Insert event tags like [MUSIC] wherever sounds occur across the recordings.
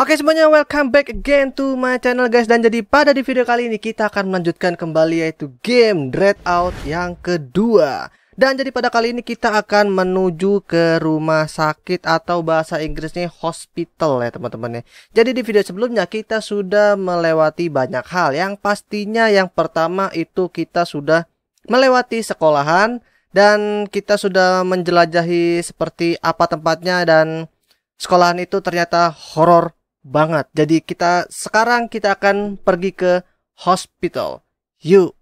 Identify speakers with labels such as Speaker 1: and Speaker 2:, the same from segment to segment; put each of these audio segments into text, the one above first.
Speaker 1: Oke semuanya, welcome back again to my channel guys Dan jadi pada di video kali ini kita akan melanjutkan kembali yaitu game Dread Out yang kedua Dan jadi pada kali ini kita akan menuju ke rumah sakit atau bahasa Inggrisnya hospital ya teman-teman ya Jadi di video sebelumnya kita sudah melewati banyak hal Yang pastinya yang pertama itu kita sudah melewati sekolahan Dan kita sudah menjelajahi seperti apa tempatnya dan Sekolahan itu ternyata horor banget. Jadi kita sekarang kita akan pergi ke hospital. Yuk.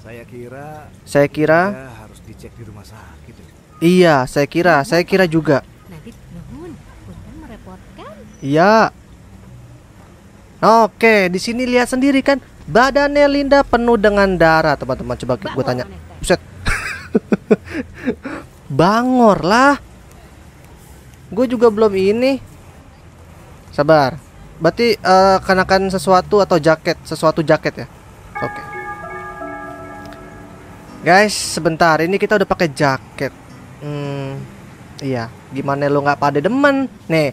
Speaker 1: Saya kira Saya kira harus dicek di rumah sakit. Ya. Iya, saya kira, saya kira juga. Nanti nuhun, punten merepotkan. Iya. Oke, di sini lihat sendiri kan badannya Linda penuh dengan darah, teman-teman. Coba gue tanya. Buset. [LAUGHS] Bangor lah. Gue juga belum ini. Sabar. Berarti uh, kenakan sesuatu atau jaket, sesuatu jaket ya. Oke. Okay. Guys, sebentar. Ini kita udah pakai jaket. Hmm, iya. Gimana lo nggak pada demen? Nih,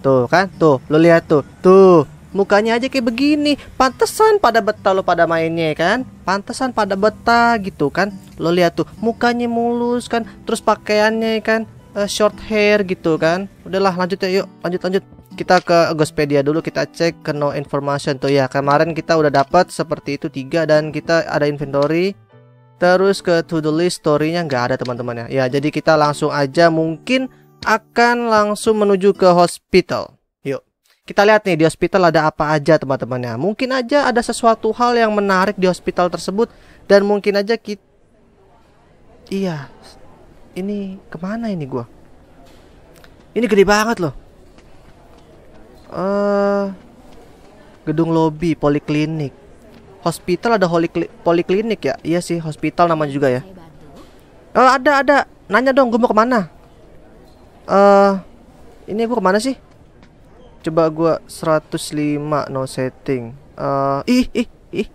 Speaker 1: tuh kan, tuh. lo lihat tuh, tuh. Mukanya aja kayak begini. Pantesan pada betah lo pada mainnya kan? Pantesan pada betah gitu kan? Lo lihat tuh, mukanya mulus kan? Terus pakaiannya kan? Uh, short hair gitu kan? Udahlah, lanjut ya yuk. Lanjut lanjut kita ke Gospedia dulu kita cek ke no information tuh ya kemarin kita udah dapat seperti itu tiga dan kita ada inventory terus ke to the list storynya nggak ada teman-teman ya ya jadi kita langsung aja mungkin akan langsung menuju ke hospital yuk kita lihat nih di hospital ada apa aja teman temannya mungkin aja ada sesuatu hal yang menarik di hospital tersebut dan mungkin aja kita iya ini kemana ini gua ini gede banget loh uh, gedung lobby poliklinik. Hospital ada poliklinik ya? Iya sih, hospital namanya juga ya. uh, ada ada. Nanya dong, gue mau kemana? Eh, uh, ini gue kemana sih? Coba gue 105 no setting. Uh, ih ih ih.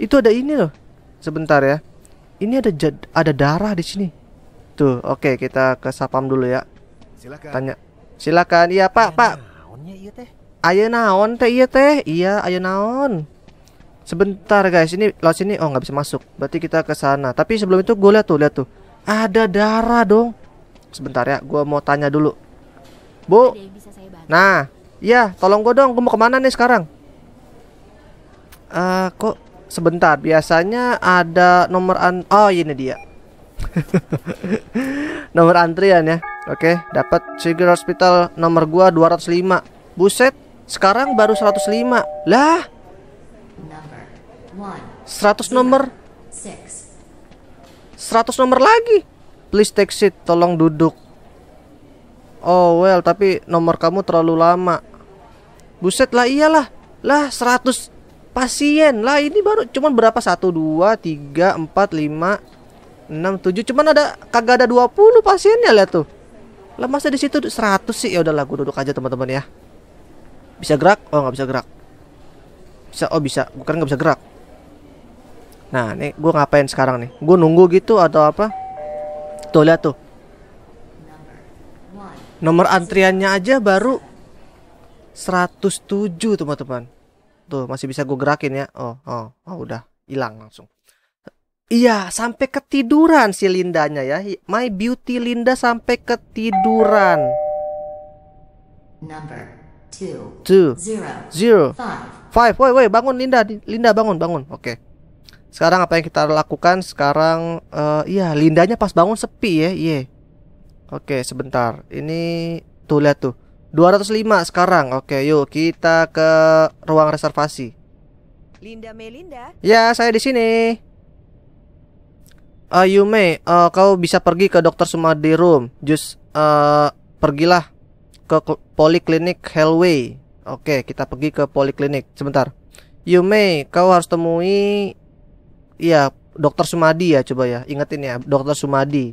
Speaker 1: Itu ada ini loh. Sebentar ya. Ini ada jad, ada darah di sini. Tuh, oke okay, kita ke sapam dulu ya. Silakan. Tanya. Silakan. Iya, Pak, Pak. Iya, iya, ayo naon teh iya teh iya ayo naon sebentar guys ini laut sini oh nggak bisa masuk berarti kita ke sana tapi sebelum itu gue lihat tuh lihat tuh ada darah dong sebentar ya gue mau tanya dulu bu nah iya tolong gue dong gue mau kemana nih sekarang uh, kok sebentar biasanya ada nomor an oh ini dia [LAUGHS] nomor antrian ya oke dapat Sugar Hospital nomor gua 205 Buset, sekarang baru 105. Lah. 100 nomor. 100 nomor lagi. Please take seat, tolong duduk. Oh well, tapi nomor kamu terlalu lama. Buset lah iyalah. Lah 100 pasien. Lah ini baru cuman berapa? 1 2 3 4 5 6 7. Cuman ada kagak ada 20 pasiennya lihat tuh. Lah masa di situ 100 sih? Ya udahlah, gue duduk aja teman-teman ya bisa gerak oh nggak bisa gerak bisa oh bisa bukan nggak bisa gerak nah ini gue ngapain sekarang nih gue nunggu gitu atau apa tuh lihat tuh nomor antriannya aja baru 107 teman-teman tuh masih bisa gue gerakin ya oh oh oh udah hilang langsung Iya, sampai ketiduran si Lindanya ya. My beauty Linda sampai ketiduran two, two zero, zero, five. Five. Woi, woi, bangun Linda, Linda bangun, bangun. Oke. Okay. Sekarang apa yang kita lakukan? Sekarang, uh, iya, Lindanya pas bangun sepi ya, iya. Oke, okay, sebentar. Ini tuh lihat tuh. 205 sekarang. Oke, okay, yuk kita ke ruang reservasi. Linda Melinda? Ya, saya di sini. Uh, eh, Yume, uh, kau bisa pergi ke dokter Sumadi Room. Just uh, pergilah ke poliklinik Hellway. Oke, kita pergi ke poliklinik sebentar. You may, kau harus temui Iya, Dokter Sumadi ya coba ya. Ingetin ya, Dokter Sumadi.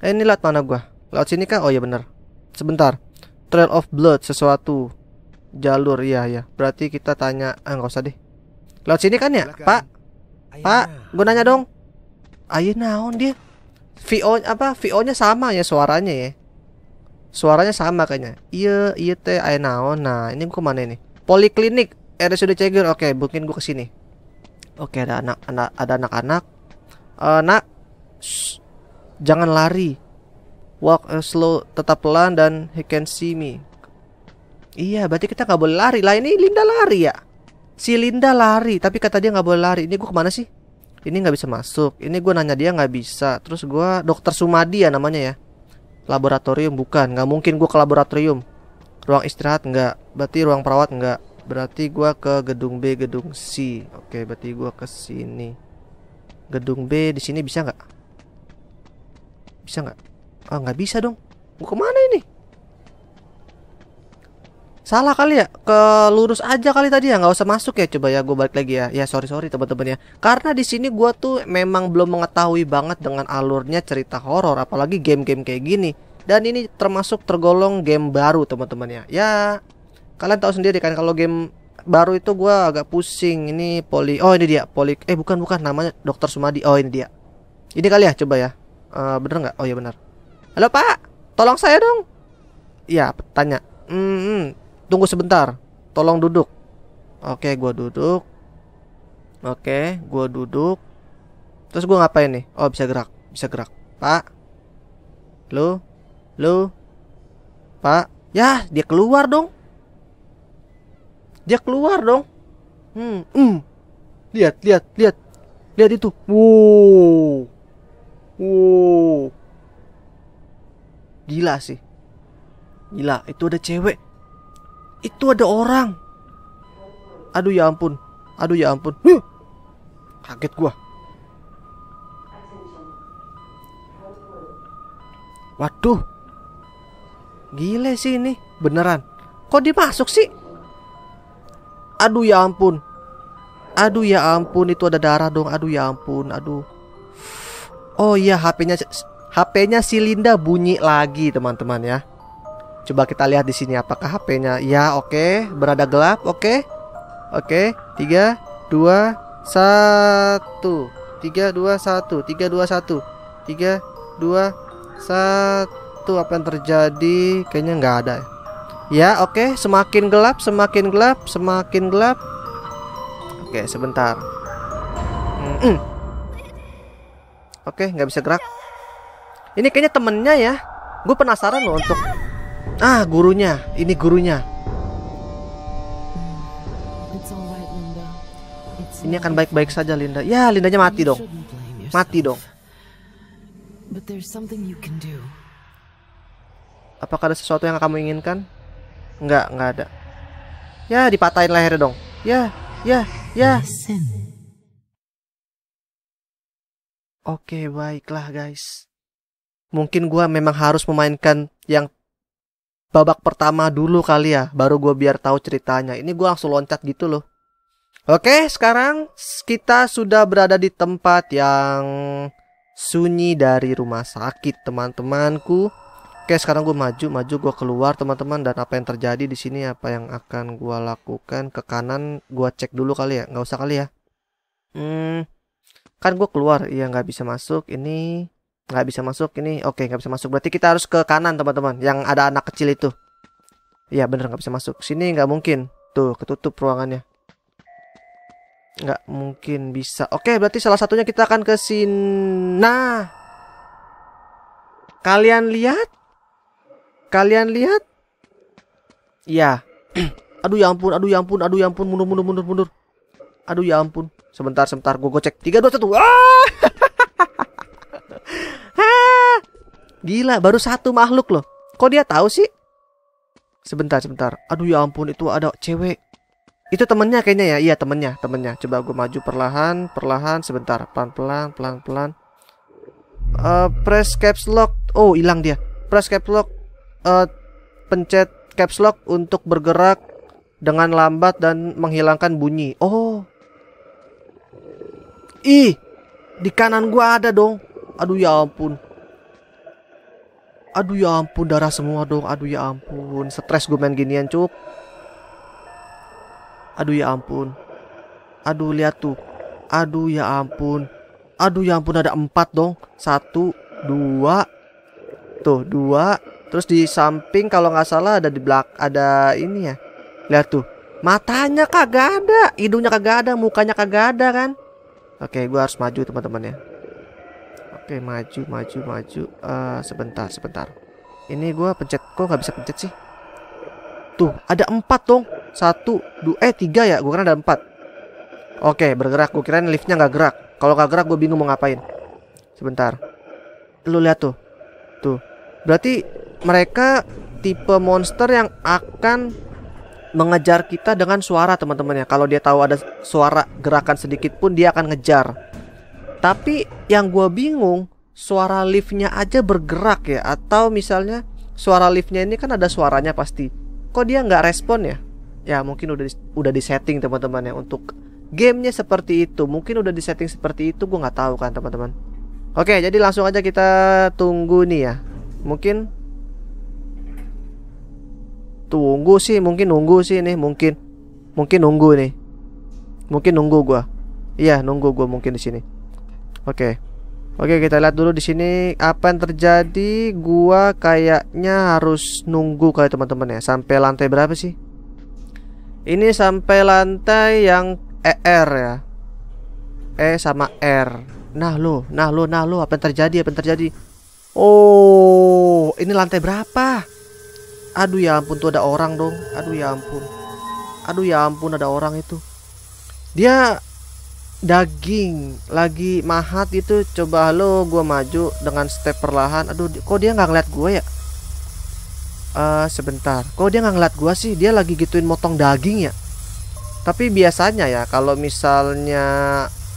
Speaker 1: Eh, ini lewat mana gua? Lewat sini kah? Oh ya benar Sebentar. Trail of Blood sesuatu. Jalur ya ya. Berarti kita tanya, ah enggak usah deh. Lewat sini kan ya, Silakan. Pak? Ayana. Pak, gua nanya dong. Ayo naon dia? VO apa? VO-nya sama ya suaranya ya. Suaranya sama kayaknya. Iya, iya teh ayo Nah, ini gua mana ini? Poliklinik RSUD eh, cegur. Oke, mungkin gua kesini Oke, ada anak, anak ada anak-anak. Uh, nak, jangan lari. Walk eh, slow, tetap pelan dan he can see me. Iya, berarti kita nggak boleh lari lah. Ini Linda lari ya. Si Linda lari, tapi kata dia nggak boleh lari. Ini gue kemana sih? Ini nggak bisa masuk. Ini gue nanya dia nggak bisa. Terus gue dokter Sumadi ya namanya ya laboratorium bukan nggak mungkin gue ke laboratorium ruang istirahat nggak berarti ruang perawat nggak berarti gue ke gedung B gedung C oke berarti gue ke sini gedung B di sini bisa nggak bisa nggak ah nggak bisa dong gue kemana ini salah kali ya ke lurus aja kali tadi ya nggak usah masuk ya coba ya gue balik lagi ya ya sorry sorry teman-teman ya karena di sini gue tuh memang belum mengetahui banget dengan alurnya cerita horor apalagi game-game kayak gini dan ini termasuk tergolong game baru teman-teman ya ya kalian tahu sendiri kan kalau game baru itu gue agak pusing ini poli oh ini dia poli eh bukan bukan namanya dokter Sumadi oh ini dia ini kali ya coba ya uh, bener nggak oh ya bener halo pak tolong saya dong ya tanya hmm tunggu sebentar tolong duduk oke gue duduk oke gue duduk terus gue ngapain nih oh bisa gerak bisa gerak pak lu lu pak ya dia keluar dong dia keluar dong hmm, hmm. lihat lihat lihat lihat itu wow wow gila sih gila itu ada cewek itu ada orang. Aduh ya ampun. Aduh ya ampun. Huh. Kaget gua. Waduh. Gile sih ini, beneran. Kok dimasuk sih? Aduh ya ampun. Aduh ya ampun, itu ada darah dong. Aduh ya ampun, aduh. Oh iya, HP-nya HP-nya si bunyi lagi, teman-teman ya. Coba kita lihat di sini apakah HP-nya. Ya, oke, okay. berada gelap, oke. Okay. Oke, okay. 3 2 1. 3 2 1, 3 2 1. 3 2 1. Apa yang terjadi? Kayaknya nggak ada. Ya, oke, okay. semakin gelap, semakin gelap, semakin gelap. Oke, okay, sebentar. Mm -mm. Oke, okay, nggak bisa gerak. Ini kayaknya temennya ya. Gue penasaran loh untuk Ah, gurunya. Ini gurunya. Hmm, Ini akan baik-baik saja Linda. Ya, Lindanya mati dong. Mati dong. Apakah ada sesuatu yang kamu inginkan? Enggak, enggak ada. Ya, dipatahin lehernya dong. Ya, ya, ya. Oke, baiklah guys. Mungkin gue memang harus memainkan yang babak pertama dulu kali ya, baru gue biar tahu ceritanya. Ini gue langsung loncat gitu loh. Oke, sekarang kita sudah berada di tempat yang sunyi dari rumah sakit, teman-temanku. Oke, sekarang gue maju, maju gue keluar, teman-teman. Dan apa yang terjadi di sini, apa yang akan gue lakukan ke kanan, gue cek dulu kali ya, nggak usah kali ya. Hmm, kan gue keluar, iya nggak bisa masuk. Ini nggak bisa masuk ini oke nggak bisa masuk berarti kita harus ke kanan teman-teman yang ada anak kecil itu ya bener nggak bisa masuk sini nggak mungkin tuh ketutup ruangannya nggak mungkin bisa oke berarti salah satunya kita akan ke sini nah kalian lihat kalian lihat ya [CLEARS THROAT] aduh ya ampun aduh ya ampun aduh ya ampun mundur mundur mundur mundur aduh ya ampun sebentar sebentar gue gocek tiga dua satu ah [LAUGHS] Gila, baru satu makhluk loh. Kok dia tahu sih? Sebentar, sebentar. Aduh ya ampun, itu ada cewek. Itu temennya kayaknya ya. Iya, temennya, temennya. Coba gue maju perlahan, perlahan, sebentar. Pelan-pelan, pelan-pelan. Uh, press caps lock. Oh, hilang dia. Press caps lock. Uh, pencet caps lock untuk bergerak dengan lambat dan menghilangkan bunyi. Oh. Ih, di kanan gua ada dong. Aduh ya ampun. Aduh ya ampun darah semua dong. Aduh ya ampun. Stres gue main ginian cuk. Aduh ya ampun. Aduh lihat tuh. Aduh ya ampun. Aduh ya ampun ada empat dong. Satu, dua. Tuh dua. Terus di samping kalau nggak salah ada di belak ada ini ya. Lihat tuh. Matanya kagak ada, hidungnya kagak ada, mukanya kagak ada kan. Oke, gue harus maju teman-teman ya. Oke maju maju maju uh, Sebentar sebentar Ini gue pencet Kok gak bisa pencet sih Tuh ada empat dong Satu dua, Eh tiga ya Gue kira ada empat Oke bergerak Gue kirain liftnya nggak gerak Kalau nggak gerak gue bingung mau ngapain Sebentar Lu lihat tuh Tuh Berarti mereka tipe monster yang akan mengejar kita dengan suara teman-teman ya. Kalau dia tahu ada suara gerakan sedikit pun dia akan ngejar. Tapi yang gue bingung suara liftnya aja bergerak ya atau misalnya suara liftnya ini kan ada suaranya pasti. Kok dia nggak respon ya? Ya mungkin udah di, udah di setting teman-teman ya untuk gamenya seperti itu. Mungkin udah di setting seperti itu gue nggak tahu kan teman-teman. Oke jadi langsung aja kita tunggu nih ya. Mungkin tunggu sih mungkin nunggu sih nih mungkin mungkin nunggu nih mungkin nunggu gue iya nunggu gue mungkin di sini Oke. Okay. Oke, okay, kita lihat dulu di sini apa yang terjadi. Gua kayaknya harus nunggu kali teman-teman ya. Sampai lantai berapa sih? Ini sampai lantai yang ER ya. E sama R. Nah, lo, nah lo, nah lo, apa yang terjadi? Apa yang terjadi? Oh, ini lantai berapa? Aduh ya ampun tuh ada orang dong. Aduh ya ampun. Aduh ya ampun ada orang itu. Dia daging lagi mahat itu coba lo gue maju dengan step perlahan aduh kok dia nggak ngeliat gue ya uh, sebentar kok dia nggak ngeliat gue sih dia lagi gituin motong daging ya tapi biasanya ya kalau misalnya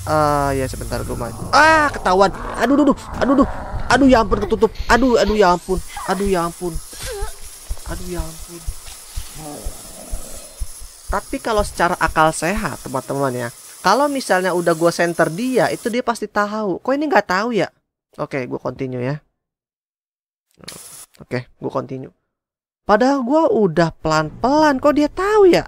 Speaker 1: uh, ya sebentar gue maju ah ketahuan aduh aduh aduh aduh aduh ya ampun ketutup aduh aduh ya ampun aduh ya ampun aduh ya ampun tapi kalau secara akal sehat teman-teman ya kalau misalnya udah gue center dia, itu dia pasti tahu. Kok ini nggak tahu ya? Oke, okay, gue continue ya. Oke, okay, gue continue. Padahal gue udah pelan-pelan, kok dia tahu ya?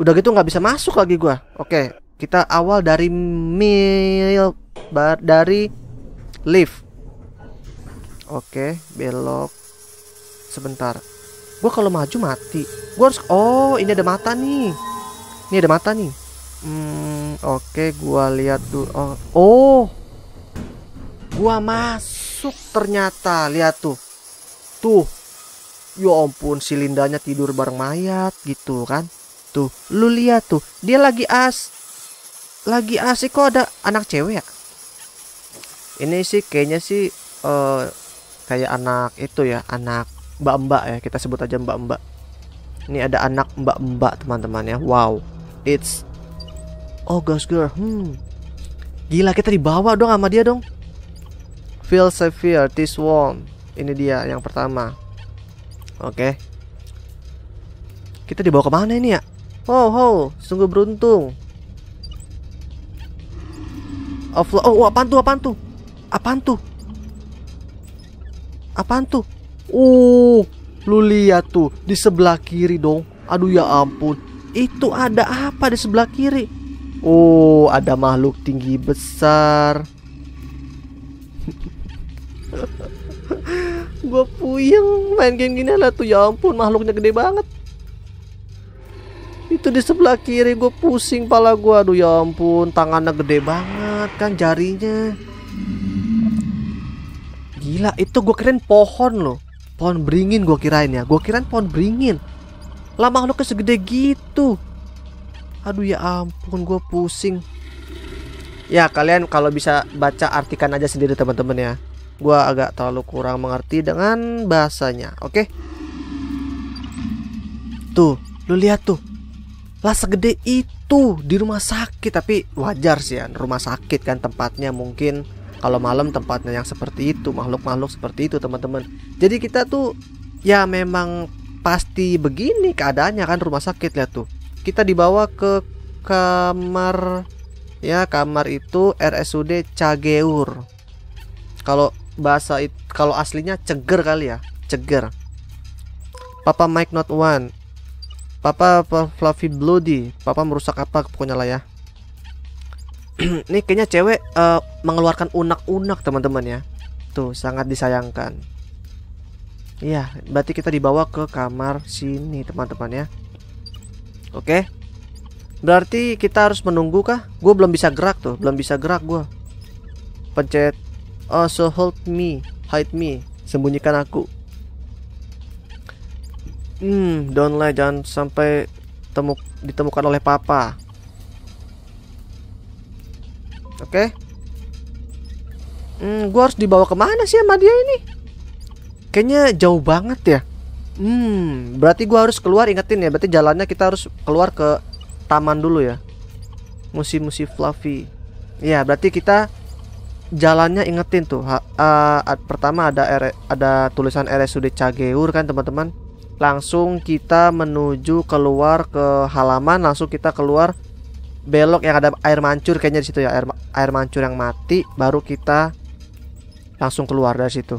Speaker 1: Udah gitu nggak bisa masuk lagi gue. Oke, okay, kita awal dari mil dari lift. Oke, belok sebentar. Gue kalau maju mati. Gue harus oh ini ada mata nih. Ini ada mata nih. Hmm, oke okay, gua lihat dulu. Oh, oh. Gua masuk ternyata. Lihat tuh. Tuh. Ya ampun, silindanya tidur bareng mayat gitu kan. Tuh, lu lihat tuh. Dia lagi as lagi asik kok ada anak cewek ya? Ini sih kayaknya sih uh, kayak anak itu ya, anak mbak-mbak ya. Kita sebut aja mbak-mbak. Ini ada anak mbak-mbak teman-teman ya. Wow. It's Oh, Ghost Girl. Hmm. Gila, kita dibawa dong sama dia dong. Feel severe, this warm. Ini dia yang pertama. Oke. Kita dibawa kemana ini ya? Oh, oh, sungguh beruntung. Oh, Oh, apaan tuh? Apaan tuh? Apaan tuh? Apaan tuh? Uh, lu lihat tuh di sebelah kiri dong. Aduh ya ampun. Itu ada apa di sebelah kiri? Oh, ada makhluk tinggi besar. [LAUGHS] gue puyeng main game gini lah tuh ya ampun makhluknya gede banget itu di sebelah kiri gue pusing pala gue aduh ya ampun tangannya gede banget kan jarinya gila itu gue kirain pohon loh pohon beringin gue kirain ya gue kirain pohon beringin lah makhluknya segede gitu aduh ya ampun gue pusing ya kalian kalau bisa baca artikan aja sendiri teman-teman ya gue agak terlalu kurang mengerti dengan bahasanya oke okay? tuh lu lihat tuh lah segede itu di rumah sakit tapi wajar sih ya rumah sakit kan tempatnya mungkin kalau malam tempatnya yang seperti itu makhluk-makhluk seperti itu teman-teman jadi kita tuh ya memang pasti begini keadaannya kan rumah sakit lihat tuh kita dibawa ke kamar ya kamar itu RSUD Cageur kalau bahasa itu kalau aslinya ceger kali ya ceger Papa Mike not one Papa, Fluffy Bloody Papa merusak apa pokoknya lah ya [CLEARS THROAT] Ini kayaknya cewek uh, mengeluarkan unak-unak teman-teman ya Tuh sangat disayangkan Iya berarti kita dibawa ke kamar sini teman-teman ya Oke. Berarti kita harus menunggu kah? Gue belum bisa gerak tuh, belum bisa gerak gue. Pencet. Oh, so hold me, hide me, sembunyikan aku. Hmm, don't lie, jangan sampai temuk, ditemukan oleh papa. Oke. Okay. Hmm, gue harus dibawa kemana sih sama dia ini? Kayaknya jauh banget ya. Hmm, berarti gua harus keluar ingetin ya. Berarti jalannya kita harus keluar ke taman dulu ya. Musi-musi Fluffy. Ya, berarti kita jalannya ingetin tuh. Ha, uh, pertama ada R, ada tulisan RSUD Cageur kan, teman-teman. Langsung kita menuju keluar ke halaman, langsung kita keluar belok yang ada air mancur kayaknya di situ ya, air air mancur yang mati, baru kita langsung keluar dari situ.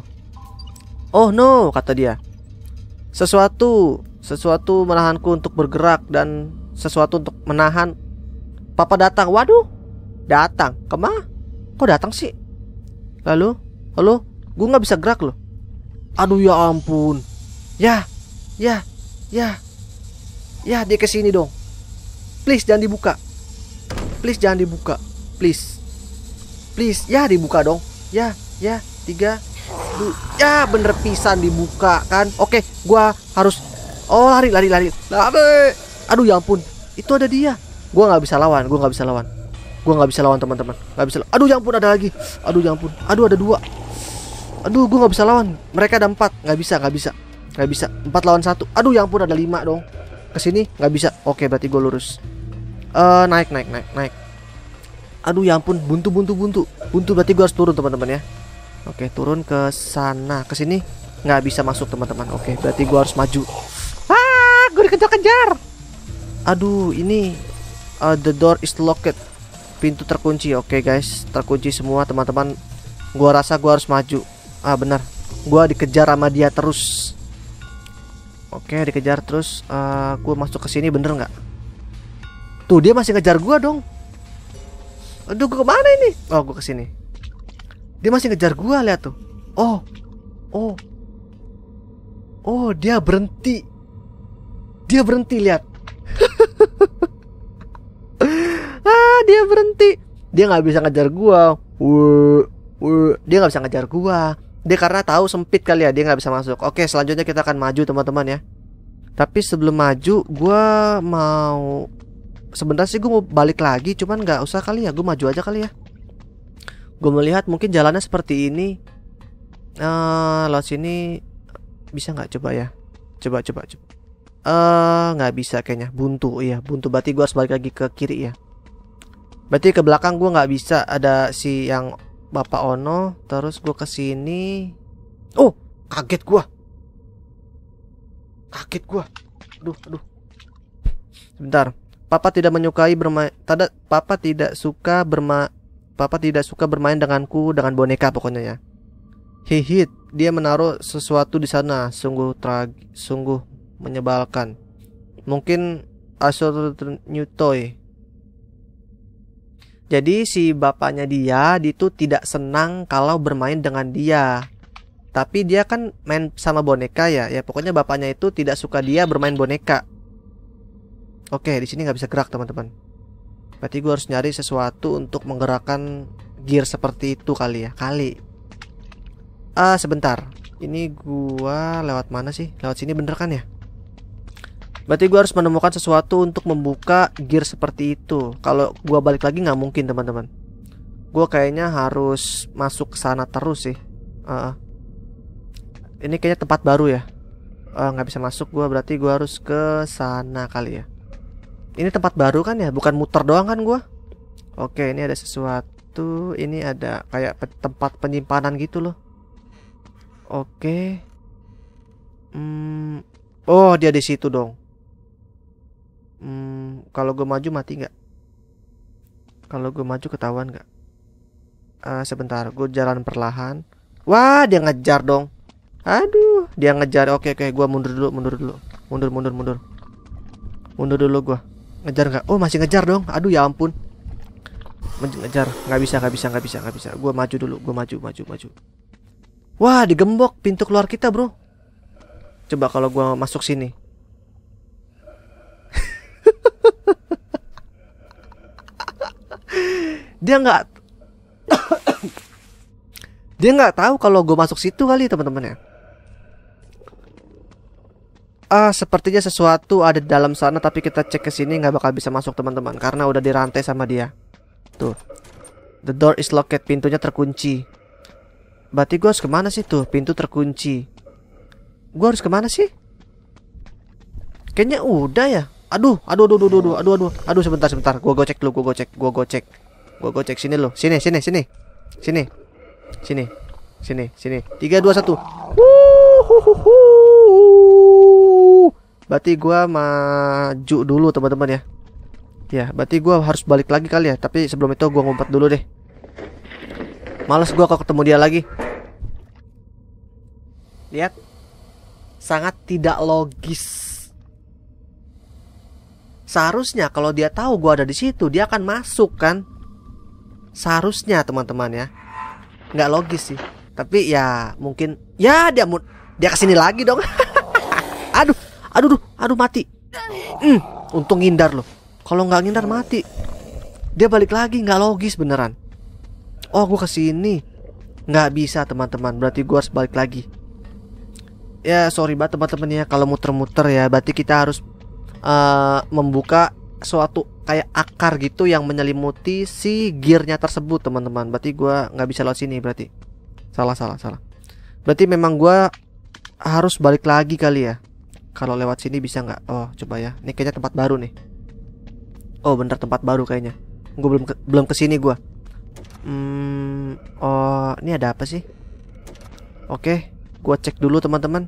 Speaker 1: Oh no, kata dia. Sesuatu, sesuatu menahanku untuk bergerak dan sesuatu untuk menahan. Papa datang. Waduh, datang. Kemah? Kok datang sih? Lalu, lalu, gue nggak bisa gerak loh. Aduh ya ampun. Ya, ya, ya, ya dia kesini dong. Please jangan dibuka. Please jangan dibuka. Please, please ya dibuka dong. Ya, ya, tiga, ya bener pisan dibuka kan oke gua harus oh lari lari lari lari aduh ya ampun itu ada dia gua nggak bisa lawan gua nggak bisa lawan gua nggak bisa lawan teman-teman nggak bisa aduh ya ampun ada lagi aduh ya ampun aduh ada dua aduh gua nggak bisa lawan mereka ada empat nggak bisa nggak bisa nggak bisa empat lawan satu aduh ya ampun ada lima dong kesini nggak bisa oke berarti gua lurus uh, naik naik naik naik aduh ya ampun buntu buntu buntu buntu berarti gua harus turun teman-teman ya Oke, turun ke sana. Ke sini nggak bisa masuk, teman-teman. Oke, berarti gua harus maju. Ah, gue dikejar-kejar. Aduh, ini uh, the door is locked. Pintu terkunci. Oke, guys, terkunci semua, teman-teman. Gua rasa gua harus maju. Ah, benar. Gua dikejar sama dia terus. Oke, dikejar terus. Uh, gua masuk ke sini bener nggak? Tuh, dia masih ngejar gua dong. Aduh, gue kemana ini? Oh, gue kesini. Dia masih ngejar gua lihat tuh. Oh. Oh. Oh, dia berhenti. Dia berhenti lihat. [LAUGHS] ah, dia berhenti. Dia nggak bisa ngejar gua. Dia nggak bisa ngejar gua. Dia karena tahu sempit kali ya, dia nggak bisa masuk. Oke, selanjutnya kita akan maju teman-teman ya. Tapi sebelum maju, gua mau sebentar sih gue mau balik lagi, cuman nggak usah kali ya, gue maju aja kali ya gue melihat mungkin jalannya seperti ini uh, laut sini bisa nggak coba ya coba coba coba eh nggak bisa kayaknya buntu ya buntu berarti gue harus balik lagi ke kiri ya berarti ke belakang gue nggak bisa ada si yang bapak Ono terus gue ke sini oh kaget gue kaget gue aduh aduh sebentar Papa tidak menyukai bermain. Tada, Papa tidak suka bermain Papa tidak suka bermain denganku dengan boneka pokoknya ya. Hihit, dia menaruh sesuatu di sana. Sungguh trag, sungguh menyebalkan. Mungkin Asur New Toy. Jadi si bapaknya dia itu tidak senang kalau bermain dengan dia. Tapi dia kan main sama boneka ya. Ya pokoknya bapaknya itu tidak suka dia bermain boneka. Oke, di sini nggak bisa gerak teman-teman berarti gue harus nyari sesuatu untuk menggerakkan gear seperti itu kali ya kali ah sebentar ini gue lewat mana sih lewat sini bener kan ya berarti gue harus menemukan sesuatu untuk membuka gear seperti itu kalau gue balik lagi gak mungkin teman-teman gue kayaknya harus masuk ke sana terus sih uh, ini kayaknya tempat baru ya ah, nggak Gak bisa masuk gue berarti gue harus ke sana kali ya ini tempat baru kan ya, bukan muter doang kan gua? Oke, ini ada sesuatu. Ini ada kayak pe tempat penyimpanan gitu loh. Oke. Hmm. Oh, dia di situ dong. Hmm, kalau gue maju mati nggak? Kalau gue maju ketahuan nggak? Uh, sebentar, gue jalan perlahan. Wah, dia ngejar dong. Aduh, dia ngejar. Oke, oke, gue mundur dulu, mundur dulu, mundur, mundur, mundur, mundur dulu gue ngejar nggak oh masih ngejar dong aduh ya ampun ngejar nggak bisa nggak bisa nggak bisa nggak bisa gue maju dulu gue maju maju maju wah digembok pintu keluar kita bro coba kalau gue masuk sini [LAUGHS] dia nggak [COUGHS] dia nggak tahu kalau gue masuk situ kali teman-teman ya ah sepertinya sesuatu ada di dalam sana tapi kita cek ke sini nggak bakal bisa masuk teman-teman karena udah dirantai sama dia. Tuh. The door is locked, pintunya terkunci. Berarti gue harus kemana sih tuh? Pintu terkunci. Gue harus kemana sih? Kayaknya udah ya. Aduh, aduh, aduh, aduh, aduh, aduh, aduh, aduh, sebentar, sebentar. Gue gocek dulu, gue gocek, gue gocek, gue gocek sini lo, Sini, sini, sini, sini, sini, sini, sini. Tiga, dua, satu. Wuhuhuhu. Berarti gua maju dulu teman-teman ya. Ya, berarti gua harus balik lagi kali ya, tapi sebelum itu gua ngumpet dulu deh. Males gua kok ketemu dia lagi. Lihat. Sangat tidak logis. Seharusnya kalau dia tahu gua ada di situ, dia akan masuk kan? Seharusnya teman-teman ya. Nggak logis sih. Tapi ya mungkin ya dia dia kesini lagi dong. [LAUGHS] Aduh. Aduh, aduh, aduh mati. Hmm, untung ngindar loh. Kalau nggak ngindar mati. Dia balik lagi nggak logis beneran. Oh, gue kesini. Nggak bisa teman-teman. Berarti gue harus balik lagi. Ya sorry banget teman-teman ya kalau muter-muter ya. Berarti kita harus uh, membuka suatu kayak akar gitu yang menyelimuti si gearnya tersebut teman-teman. Berarti gue nggak bisa lewat sini berarti. Salah salah salah. Berarti memang gue harus balik lagi kali ya kalau lewat sini bisa nggak? Oh, coba ya. Ini kayaknya tempat baru nih. Oh, bentar tempat baru kayaknya. Gue belum ke belum kesini gue. Hmm, oh, ini ada apa sih? Oke, gue cek dulu teman-teman.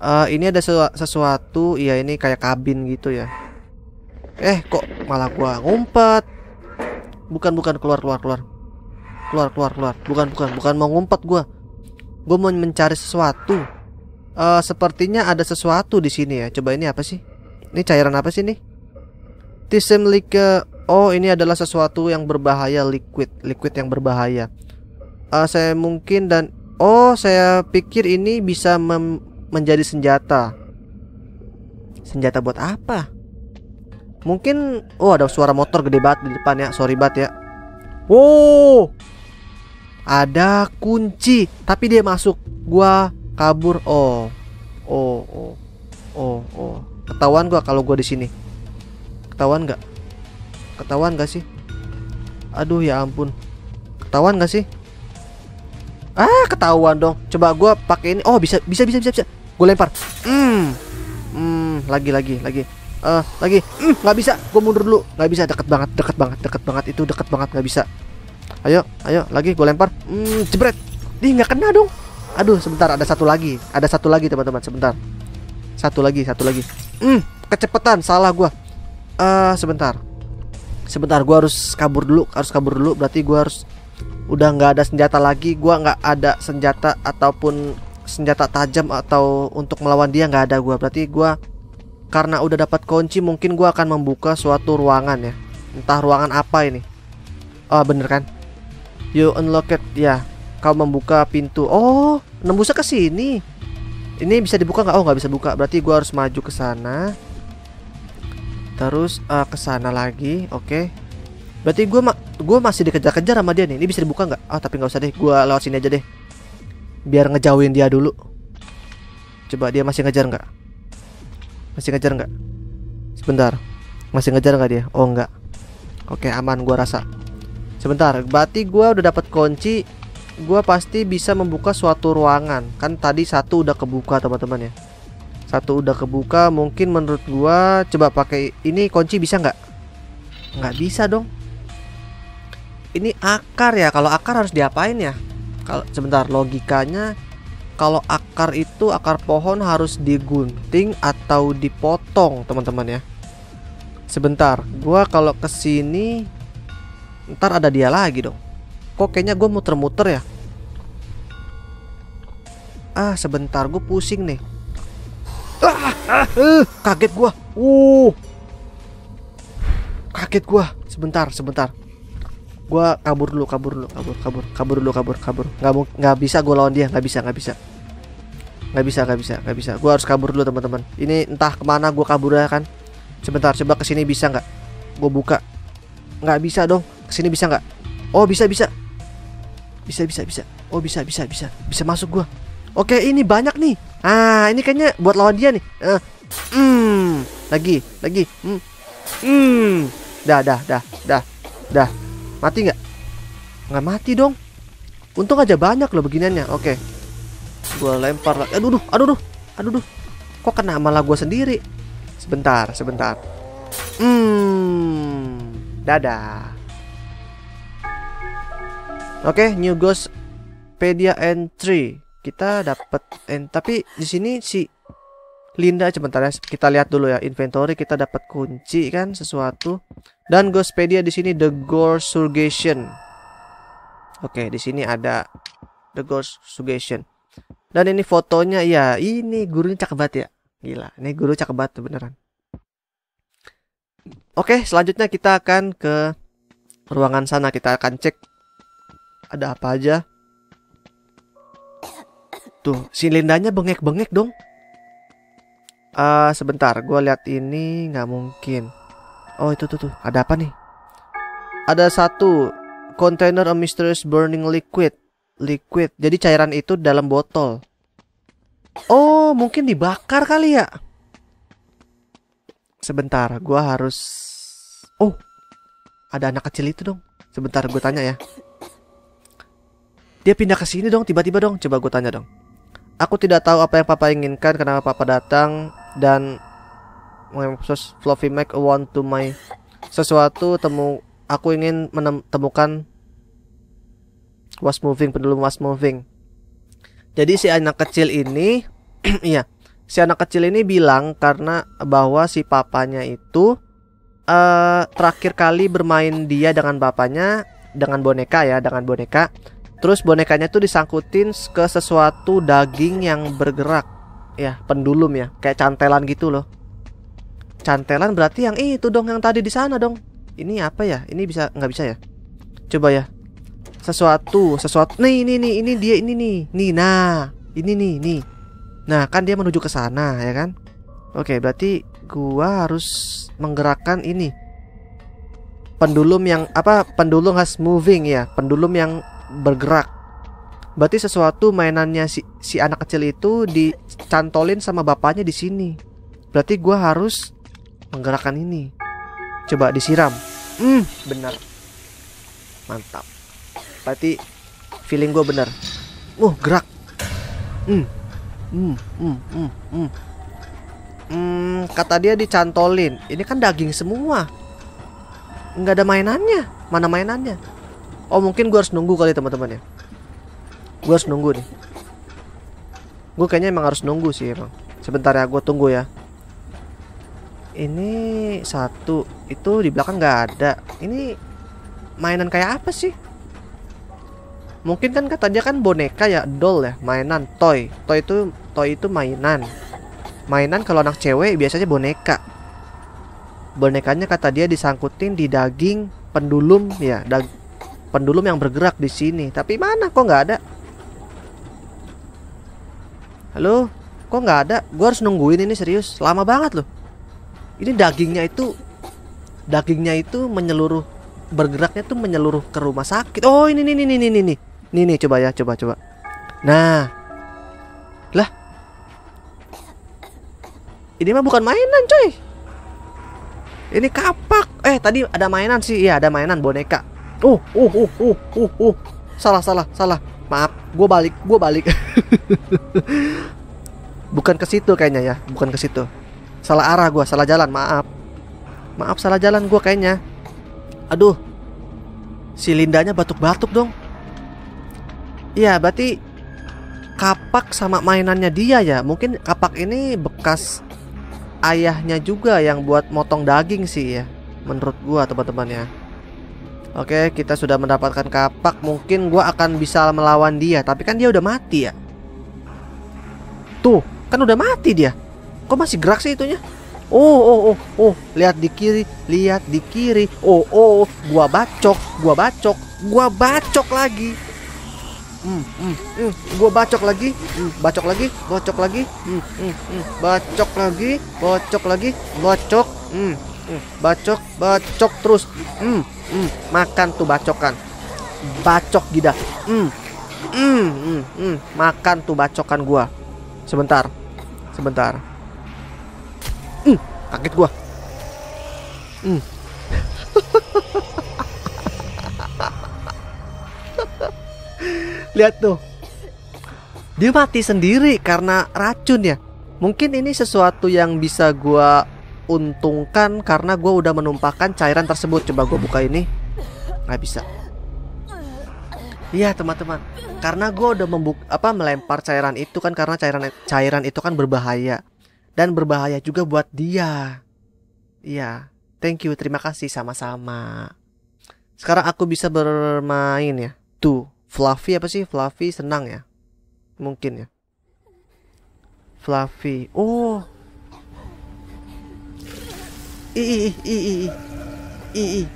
Speaker 1: Uh, ini ada sesu sesuatu, iya ini kayak kabin gitu ya. Eh, kok malah gue ngumpet? Bukan, bukan keluar, keluar, keluar, keluar, keluar, keluar. Bukan, bukan, bukan mau ngumpet gue. Gue mau mencari sesuatu uh, sepertinya ada sesuatu di sini ya. Coba ini apa sih? Ini cairan apa sih nih? Tisem like oh ini adalah sesuatu yang berbahaya liquid, liquid yang berbahaya. Uh, saya mungkin dan oh saya pikir ini bisa menjadi senjata. Senjata buat apa? Mungkin oh ada suara motor gede banget di depan ya. Sorry banget ya. Wow. Oh, ada kunci, tapi dia masuk. Gua kabur oh oh oh oh oh ketahuan gua kalau gua di sini ketahuan nggak ketahuan gak sih aduh ya ampun ketahuan gak sih ah ketahuan dong coba gua pakai ini oh bisa bisa bisa bisa bisa gue lempar hmm hmm lagi lagi lagi eh uh, lagi hmm, nggak bisa gue mundur dulu nggak bisa deket banget deket banget deket banget itu deket banget nggak bisa ayo ayo lagi gue lempar hmm jebret di nggak kena dong Aduh, sebentar ada satu lagi. Ada satu lagi, teman-teman. Sebentar. Satu lagi, satu lagi. Hmm, kecepatan salah gua. Eh, uh, sebentar. Sebentar, gua harus kabur dulu, harus kabur dulu. Berarti gua harus udah nggak ada senjata lagi. Gua nggak ada senjata ataupun senjata tajam atau untuk melawan dia nggak ada gua. Berarti gua karena udah dapat kunci mungkin gua akan membuka suatu ruangan ya. Entah ruangan apa ini. Oh, bener kan? You unlock it. Ya, kau membuka pintu. Oh, nembusnya ke sini. Ini bisa dibuka nggak? Oh, nggak bisa buka. Berarti gua harus maju ke sana. Terus uh, ke sana lagi. Oke. Okay. Berarti gua ma gua masih dikejar-kejar sama dia nih. Ini bisa dibuka nggak? Ah, oh, tapi nggak usah deh. Gua lewat sini aja deh. Biar ngejauhin dia dulu. Coba dia masih ngejar nggak? Masih ngejar nggak? Sebentar. Masih ngejar nggak dia? Oh, nggak. Oke, okay, aman gua rasa. Sebentar, berarti gue udah dapat kunci Gua pasti bisa membuka suatu ruangan kan tadi satu udah kebuka teman-teman ya satu udah kebuka mungkin menurut gua coba pakai ini kunci bisa nggak nggak bisa dong ini akar ya kalau akar harus diapain ya kalau sebentar logikanya kalau akar itu akar pohon harus digunting atau dipotong teman-teman ya sebentar gua kalau kesini ntar ada dia lagi dong Kok kayaknya gue muter-muter ya Ah sebentar gue pusing nih ah, ah, uh, Kaget gue uh. Kaget gue Sebentar sebentar Gue kabur dulu kabur dulu kabur kabur kabur dulu kabur kabur nggak mau nggak bisa gue lawan dia nggak bisa nggak bisa nggak bisa nggak bisa nggak bisa gue harus kabur dulu teman-teman ini entah kemana gue kabur ya kan sebentar coba kesini bisa nggak gue buka nggak bisa dong kesini bisa nggak oh bisa bisa bisa bisa bisa oh bisa bisa bisa bisa masuk gua oke ini banyak nih ah ini kayaknya buat lawan dia nih uh, hmm lagi lagi hmm hmm dah dah dah dah dah mati nggak nggak mati dong untung aja banyak loh beginiannya oke gua lempar aduh duh aduh duh aduh kok kena malah gua sendiri sebentar sebentar hmm dadah Oke, okay, New Ghostpedia entry. Kita dapat en tapi di sini si Linda sebentar ya. Kita lihat dulu ya inventory kita dapat kunci kan sesuatu. Dan Ghostpedia di sini The Ghost Suggestion. Oke, okay, di sini ada The Ghost Suggestion. Dan ini fotonya ya, ini gurunya cakep banget ya. Gila, ini guru cakep banget beneran. Oke, okay, selanjutnya kita akan ke ruangan sana. Kita akan cek ada apa aja? Tuh, si Lindanya bengek-bengek dong. uh, sebentar, gue lihat ini nggak mungkin. Oh, itu tuh tuh, ada apa nih? Ada satu container a mysterious burning liquid. Liquid. Jadi cairan itu dalam botol. Oh, mungkin dibakar kali ya. Sebentar, gue harus. Oh, ada anak kecil itu dong. Sebentar, gue tanya ya. Dia pindah ke sini dong, tiba-tiba dong. Coba gue tanya dong. Aku tidak tahu apa yang papa inginkan kenapa papa datang dan Fluffy a want to my sesuatu temu aku ingin menemukan was moving pendulum was moving. Jadi si anak kecil ini [CLEARS THROAT] iya, si anak kecil ini bilang karena bahwa si papanya itu uh, terakhir kali bermain dia dengan papanya, dengan boneka ya, dengan boneka Terus bonekanya tuh disangkutin ke sesuatu daging yang bergerak. Ya, pendulum ya, kayak cantelan gitu loh. Cantelan berarti yang itu dong yang tadi di sana dong. Ini apa ya? Ini bisa nggak bisa ya? Coba ya. Sesuatu, sesuatu. Nih, ini nih, ini dia ini nih. Nih, nah. Ini nih, nih. Nah, kan dia menuju ke sana ya kan? Oke, berarti gua harus menggerakkan ini pendulum yang apa pendulum has moving ya pendulum yang bergerak. Berarti sesuatu mainannya si, si anak kecil itu dicantolin sama bapaknya di sini. Berarti gue harus menggerakkan ini. Coba disiram. Hmm, benar. Mantap. Berarti feeling gue benar. Uh, gerak. Hmm. Hmm, hmm, hmm, hmm. Hmm, kata dia dicantolin. Ini kan daging semua. Nggak ada mainannya. Mana mainannya? oh mungkin gue harus nunggu kali teman-teman ya gue harus nunggu nih gue kayaknya emang harus nunggu sih emang sebentar ya gue tunggu ya ini satu itu di belakang nggak ada ini mainan kayak apa sih mungkin kan katanya kan boneka ya doll ya mainan toy toy itu toy itu mainan mainan kalau anak cewek biasanya boneka bonekanya kata dia disangkutin di daging pendulum ya dag pendulum yang bergerak di sini. Tapi mana kok nggak ada? Halo, kok nggak ada? Gue harus nungguin ini serius. Lama banget loh. Ini dagingnya itu, dagingnya itu menyeluruh, bergeraknya tuh menyeluruh ke rumah sakit. Oh ini ini ini ini ini ini ini coba ya coba coba. Nah, lah, ini mah bukan mainan coy. Ini kapak. Eh tadi ada mainan sih, iya ada mainan boneka Oh, oh, oh, oh, oh, oh. Salah, salah, salah. Maaf, gue balik, gue balik. [LAUGHS] Bukan ke situ kayaknya ya, bukan ke situ. Salah arah gue, salah jalan, maaf. Maaf, salah jalan gue kayaknya. Aduh, si Lindanya batuk-batuk dong. Iya, berarti kapak sama mainannya dia ya. Mungkin kapak ini bekas ayahnya juga yang buat motong daging sih ya. Menurut gue, teman-teman ya. Oke, kita sudah mendapatkan kapak. Mungkin gue akan bisa melawan dia, tapi kan dia udah mati ya. Tuh, kan udah mati dia. Kok masih gerak sih itunya? Oh, oh, oh, oh, lihat di kiri, lihat di kiri. Oh, oh, oh. gua bacok, gua bacok, gua bacok lagi. Hmm, hmm, hmm. gua bacok lagi, hmm, bacok lagi, bocok lagi, hmm, hmm, hmm. bacok lagi, bocok lagi, bocok. Hmm, bacok bacok terus hmm. Hmm. makan tuh bacokan bacok gida hmm. Hmm. Hmm. Hmm. makan tuh bacokan gua sebentar sebentar hmm. kaget gua hmm. [LAUGHS] lihat tuh dia mati sendiri karena racun ya mungkin ini sesuatu yang bisa gua diuntungkan karena gue udah menumpahkan cairan tersebut coba gue buka ini nggak bisa iya teman-teman karena gue udah membuk apa melempar cairan itu kan karena cairan cairan itu kan berbahaya dan berbahaya juga buat dia iya thank you terima kasih sama-sama sekarang aku bisa bermain ya tuh Fluffy apa sih Fluffy senang ya mungkin ya Fluffy oh Ih, ih, ih, ih, ih,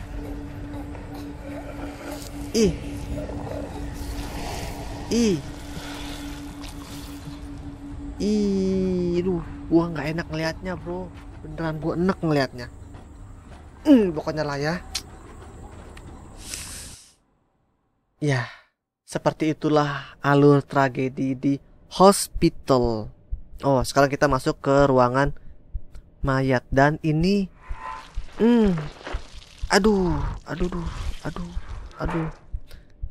Speaker 1: ih, ih, ih, lu gua nggak enak ngelihatnya bro, beneran gua enak ngelihatnya. Hmm, pokoknya lah ya. Ya, seperti itulah alur tragedi di hospital. Oh, sekarang kita masuk ke ruangan mayat dan ini Hmm. Aduh, aduh, aduh, aduh, aduh.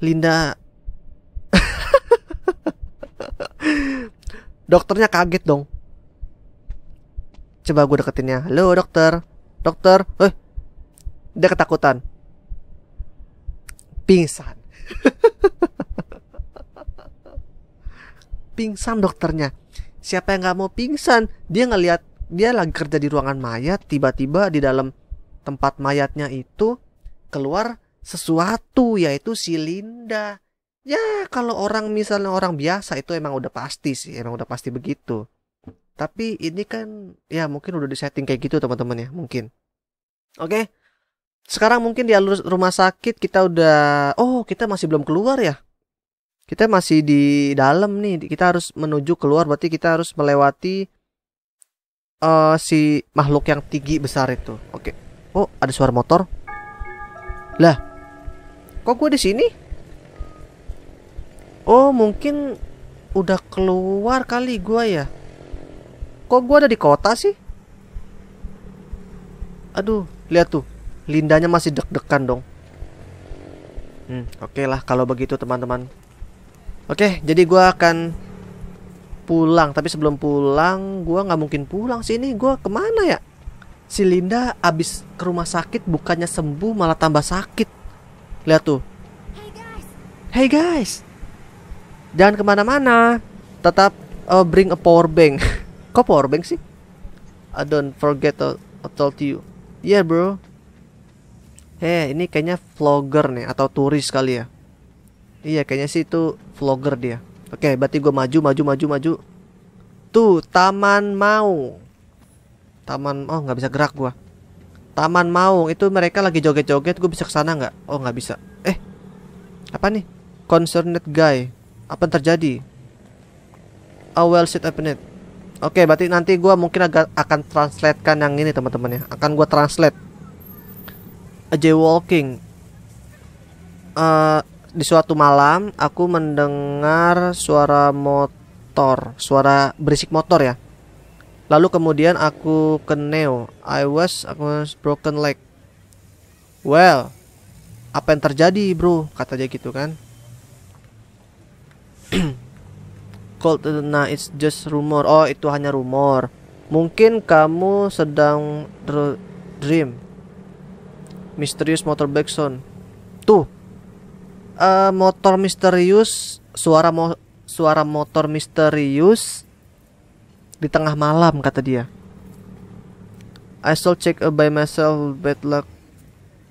Speaker 1: Linda. [LAUGHS] Dokternya kaget dong. Coba gue deketinnya. Halo dokter, dokter. Eh, dia ketakutan. Pingsan. [LAUGHS] pingsan dokternya. Siapa yang nggak mau pingsan? Dia ngeliat dia lagi kerja di ruangan mayat, tiba-tiba di dalam tempat mayatnya itu keluar sesuatu yaitu si Linda. Ya kalau orang misalnya orang biasa itu emang udah pasti sih, emang udah pasti begitu. Tapi ini kan ya mungkin udah disetting kayak gitu teman-teman ya, mungkin. Oke. Sekarang mungkin di alur rumah sakit kita udah oh, kita masih belum keluar ya. Kita masih di dalam nih. Kita harus menuju keluar berarti kita harus melewati uh, si makhluk yang tinggi besar itu. Oke. Okay. Oh ada suara motor? Lah, kok gue di sini? Oh, mungkin udah keluar kali gue ya. Kok gue ada di kota sih? Aduh, lihat tuh, lindanya masih deg-degan dong. Hmm, oke okay lah kalau begitu teman-teman. Oke, okay, jadi gue akan pulang. Tapi sebelum pulang, gue nggak mungkin pulang sini. Gue kemana ya? si Linda abis ke rumah sakit bukannya sembuh malah tambah sakit. Lihat tuh. Hey guys, jangan kemana-mana. Tetap uh, bring a power bank. Kau [LAUGHS] power bank sih? I don't forget to, I told you. Yeah bro. Heh, ini kayaknya vlogger nih atau turis kali ya. Iya, kayaknya sih itu vlogger dia. Oke, berarti gue maju, maju, maju, maju. Tuh, Taman Mau. Taman oh nggak bisa gerak gua. Taman Maung itu mereka lagi joget-joget gua bisa kesana nggak? Oh nggak bisa. Eh apa nih? Concerned guy. Apa yang terjadi? Oh well in it. Oke, berarti nanti gua mungkin agak akan translate kan yang ini teman-teman ya. Akan gua translate. A walking. Uh, di suatu malam aku mendengar suara motor, suara berisik motor ya. Lalu kemudian aku ke Neo. I was aku was broken leg. Well, apa yang terjadi, bro? Kata dia gitu kan. [CLEARS THROAT] Cold, eh, nah it's just rumor. Oh, itu hanya rumor. Mungkin kamu sedang dream. Misterius motor Backson. Tuh. Uh, motor misterius, suara mo suara motor misterius di tengah malam kata dia. I shall check by myself bad luck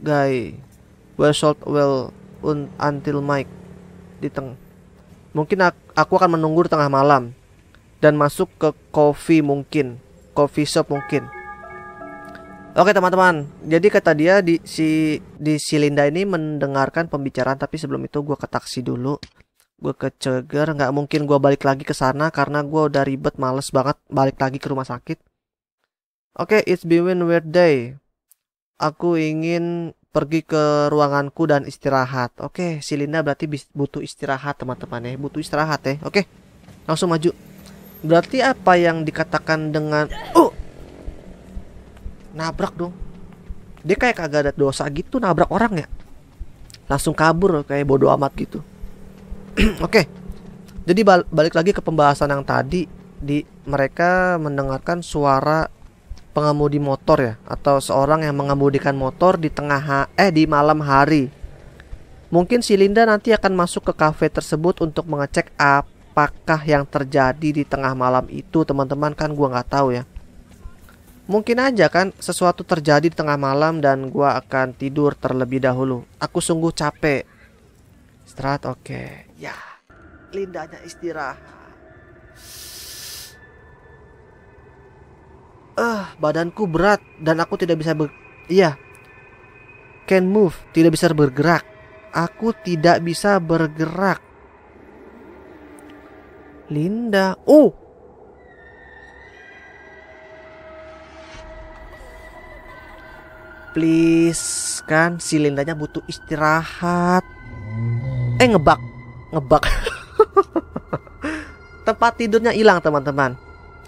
Speaker 1: guy. We shall well un until Mike. Di teng Mungkin aku akan menunggu di tengah malam dan masuk ke coffee mungkin, coffee shop mungkin. Oke teman-teman, jadi kata dia di si di Silinda ini mendengarkan pembicaraan tapi sebelum itu gue ke taksi dulu gue keceger nggak mungkin gue balik lagi ke sana karena gue udah ribet males banget balik lagi ke rumah sakit oke okay, it's been a weird day aku ingin pergi ke ruanganku dan istirahat oke okay, si Linda berarti butuh istirahat teman-teman ya butuh istirahat ya oke okay, langsung maju berarti apa yang dikatakan dengan uh nabrak dong dia kayak kagak ada dosa gitu nabrak orang ya langsung kabur kayak bodoh amat gitu [CLEARS THROAT] Oke. Okay. Jadi bal balik lagi ke pembahasan yang tadi di mereka mendengarkan suara pengemudi motor ya atau seorang yang mengemudikan motor di tengah eh di malam hari. Mungkin si Linda nanti akan masuk ke kafe tersebut untuk mengecek apakah yang terjadi di tengah malam itu teman-teman kan gue nggak tahu ya. Mungkin aja kan sesuatu terjadi di tengah malam dan gue akan tidur terlebih dahulu. Aku sungguh capek. Istirahat oke. Okay. Ya, Lindanya istirahat. Eh, uh, badanku berat dan aku tidak bisa ber... Iya. Can move, tidak bisa bergerak. Aku tidak bisa bergerak. Linda. Oh, please kan si Lindanya butuh istirahat eh ngebak ngebak. [LAUGHS] Tempat tidurnya hilang, teman-teman.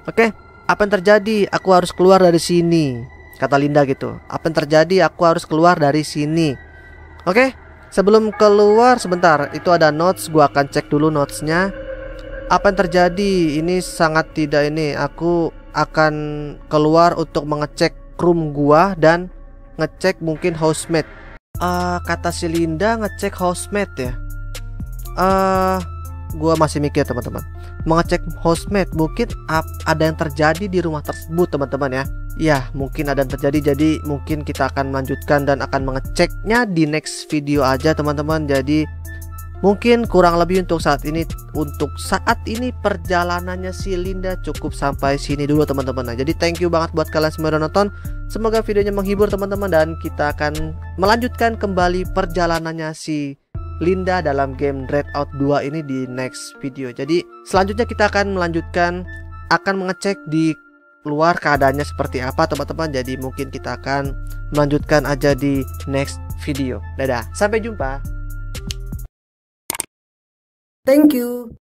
Speaker 1: Oke, apa yang terjadi? Aku harus keluar dari sini, kata Linda gitu. Apa yang terjadi? Aku harus keluar dari sini. Oke, sebelum keluar sebentar, itu ada notes. Gua akan cek dulu notesnya. Apa yang terjadi? Ini sangat tidak ini. Aku akan keluar untuk mengecek room gua dan ngecek mungkin housemate. Uh, kata si Linda ngecek housemate ya uh, eh, gue masih mikir teman-teman mengecek hostmate mungkin ada yang terjadi di rumah tersebut teman-teman ya ya mungkin ada yang terjadi jadi mungkin kita akan melanjutkan dan akan mengeceknya di next video aja teman-teman jadi mungkin kurang lebih untuk saat ini untuk saat ini perjalanannya si Linda cukup sampai sini dulu teman-teman nah jadi thank you banget buat kalian semua yang nonton semoga videonya menghibur teman-teman dan kita akan melanjutkan kembali perjalanannya si Linda dalam game Out 2 ini di next video. Jadi selanjutnya kita akan melanjutkan akan mengecek di luar keadaannya seperti apa teman-teman. Jadi mungkin kita akan melanjutkan aja di next video. Dadah, sampai jumpa. Thank you.